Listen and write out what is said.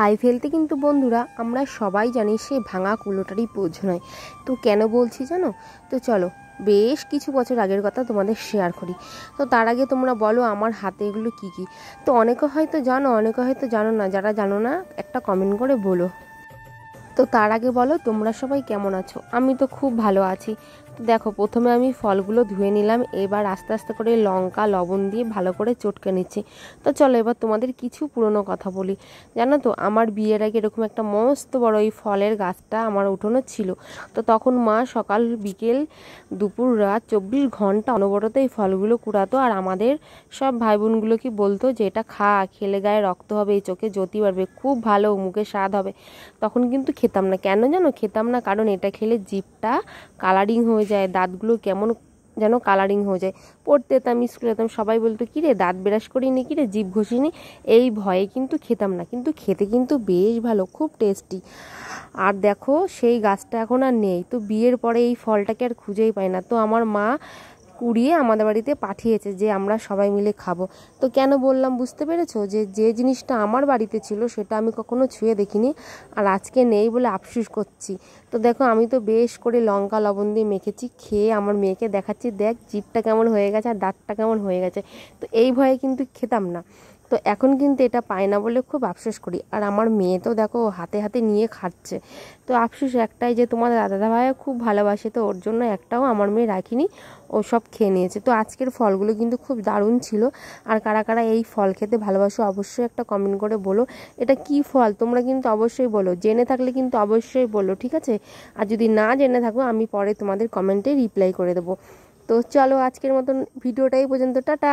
high ফেলতে কিন্তু বন্ধুরা আমরা সবাই জানি সে ভাঙা কুলোটারই বোঝ নয় তো কেন বলছি জানো তো চলো বেশ কিছু বছর আগের কথা তোমাদের শেয়ার করি তো তার আগে তোমরা বলো আমার হাতে এগুলো কি কি তো অনেকে হয়তো জানো অনেকে হয়তো জানো না যারা জানো না একটা কমেন্ট করে বলো তো তার আগে বলো তোমরা সবাই কেমন আছো আমি তো খুব ভালো আছি দেখো প্রথমে আমি ফলগুলো ধুয়ে নিলাম এবার আস্তে আস্তে করে লঙ্কা লবণ দিয়ে ভালো করে চটকে নিচ্ছি তো চলো এবার তোমাদের কিছু পুরনো কথা বলি জানো তো আমার বিয়ের আগে এরকম একটা মস্ত বড় এই ফলের গাছটা আমার উঠোনো ছিল তো তখন মা সকাল বিকেল দুপুর রাত চব্বিশ ঘন্টা অনবরত এই ফলগুলো কুড়াতো আর আমাদের সব ভাই বোনগুলোকে বলতো যে এটা খা খেলে গায়ে রক্ত হবে এই চোখে জ্যোতি বাড়বে খুব ভালো মুখে স্বাদ হবে তখন কিন্তু খেতাম না কেন জানো খেতাম না কারণ এটা খেলে জিভটা কালারিং হয়ে হয়ে যায় দাঁতগুলো কেমন যেন কালারিং হয়ে যায় পড়তে যেতাম স্কুলে যেতাম সবাই বলতো কী রে দাঁত করি করিনি কী রে জিভ ঘষিনি এই ভয়ে কিন্তু খেতাম না কিন্তু খেতে কিন্তু বেশ ভালো খুব টেস্টি আর দেখো সেই গাছটা এখন আর নেই তো বিয়ের পরে এই ফলটাকে আর খুঁজেই পাই না তো আমার মা কুড়িয়ে আমাদের বাড়িতে পাঠিয়েছে যে আমরা সবাই মিলে খাবো তো কেন বললাম বুঝতে পেরেছো যে যে জিনিসটা আমার বাড়িতে ছিল সেটা আমি কখনো ছুঁয়ে দেখিনি আর আজকে নেই বলে আফসুস করছি তো দেখো আমি তো বেশ করে লঙ্কা লবণ দিয়ে মেখেছি খেয়ে আমার মেয়েকে দেখাচ্ছি দেখ জিপটা কেমন হয়ে গেছে আর দাঁতটা কেমন হয়ে গেছে তো এই ভয়ে কিন্তু খেতাম না তো এখন কিন্তু এটা পায় না বলে খুব আফসোস করি আর আমার মেয়ে তো দেখো হাতে হাতে নিয়ে খাচ্ছে তো আফসোস একটাই যে তোমার দাদা ভাইয়া খুব ভালোবাসে তো ওর জন্য একটাও আমার মেয়ে রাখিনি ও সব খেয়ে নিয়েছে তো আজকের ফলগুলো কিন্তু খুব দারুণ ছিল আর কারা কারা এই ফল খেতে ভালোবাসো অবশ্যই একটা কমেন্ট করে বলো এটা কি ফল তোমরা কিন্তু অবশ্যই বলো জেনে থাকলে কিন্তু অবশ্যই বলো ঠিক আছে আর যদি না জেনে থাকো আমি পরে তোমাদের কমেন্টে রিপ্লাই করে দেবো তো চলো আজকের মতন ভিডিওটাই পর্যন্ত টাটা